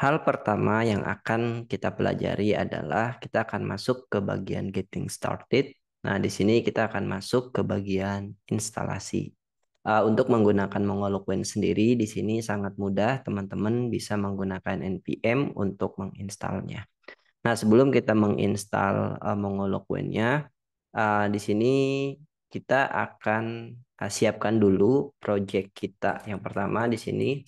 Hal pertama yang akan kita pelajari adalah kita akan masuk ke bagian getting started. Nah, di sini kita akan masuk ke bagian instalasi. Uh, untuk menggunakan MongoLookWin sendiri di sini sangat mudah, teman-teman bisa menggunakan npm untuk menginstalnya. Nah, sebelum kita menginstal uh, ah, MongoLookWin-nya, uh, ah, di sini kita akan uh, siapkan dulu project kita. Yang pertama di sini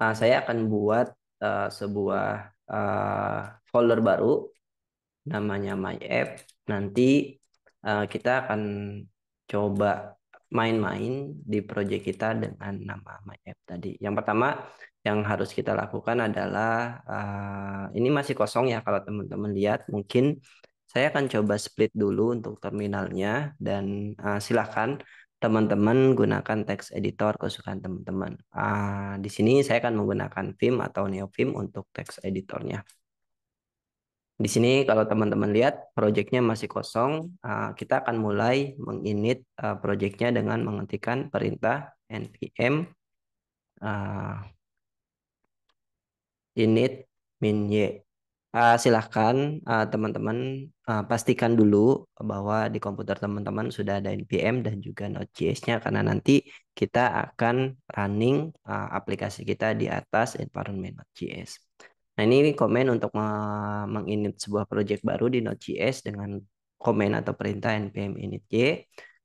uh, saya akan buat uh, sebuah uh, folder baru namanya my app nanti uh, kita akan coba main-main di project kita dengan nama my app tadi yang pertama yang harus kita lakukan adalah uh, ini masih kosong ya kalau teman-teman lihat mungkin saya akan coba split dulu untuk terminalnya dan uh, silahkan teman-teman gunakan text editor kesukaan teman-teman. Ah, di sini saya akan menggunakan Vim atau NeoVim untuk text editornya. Di sini kalau teman-teman lihat proyeknya masih kosong, ah, kita akan mulai menginit ah, proyeknya dengan menghentikan perintah npm ah, init min y. Ah, silahkan ah, teman -teman, Eh, pastikan dulu bahwa di komputer teman-teman sudah ada npm dan juga Node.js-nya karena nanti kita akan running uh, aplikasi kita di atas environment Node.js. Nah, ini komen untuk menginit sebuah project baru di Node.js dengan komen atau perintah npm init j.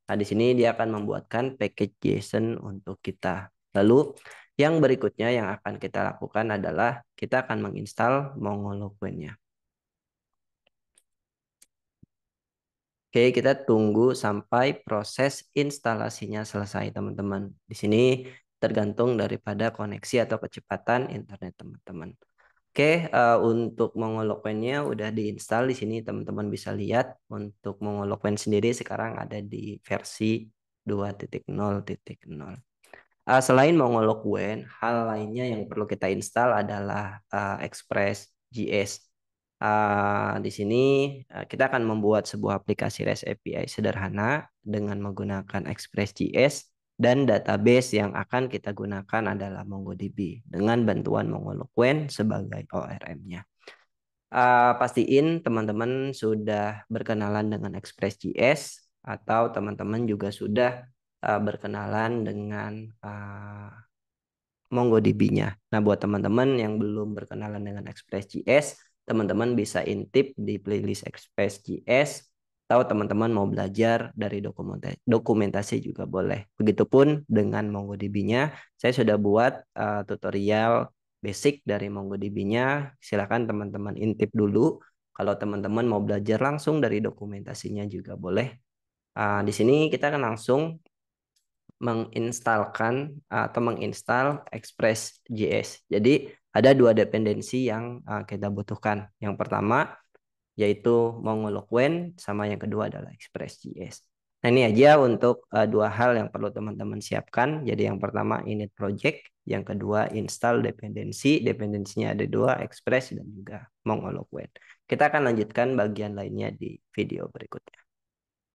Nah, di sini dia akan membuatkan package JSON untuk kita. Lalu yang berikutnya yang akan kita lakukan adalah kita akan menginstal MongoLogWen-nya. Oke, kita tunggu sampai proses instalasinya selesai, teman-teman. Di sini tergantung daripada koneksi atau kecepatan internet, teman-teman. Oke, uh, untuk mongoloquennya udah diinstal di sini, teman-teman bisa lihat. Untuk mongoloquen sendiri sekarang ada di versi 2.0.0. Uh, eh, selain mongoloquen, hal lainnya yang perlu kita install adalah uh, Express GS. Eh, di sini eh, kita akan membuat sebuah aplikasi REST API sederhana dengan menggunakan Express.js dan database yang akan kita gunakan adalah MongoDB dengan bantuan MongoLookWen sebagai ORM-nya. Uh, eh, pastiin teman-teman sudah berkenalan dengan Express.js atau teman-teman juga sudah uh, berkenalan dengan uh, MongoDB-nya. Nah, buat teman-teman yang belum berkenalan dengan Express.js, teman-teman bisa intip di playlist Express JS. atau teman-teman mau belajar dari dokumentasi, juga boleh. Begitupun dengan MongoDB-nya, saya sudah buat uh, tutorial basic dari MongoDB-nya. Silakan teman-teman intip dulu. Kalau teman-teman mau belajar langsung dari dokumentasinya juga boleh. Uh, di sini kita akan langsung menginstalkan atau menginstal Express JS. Jadi ada dua dependensi yang uh, kita butuhkan. Yang pertama yaitu when sama yang kedua adalah Express.js. Nah ini aja untuk uh, dua hal yang perlu teman-teman siapkan. Jadi yang pertama init project, yang kedua install dependensi. Dependensinya ada dua, Express dan juga when. Kita akan lanjutkan bagian lainnya di video berikutnya.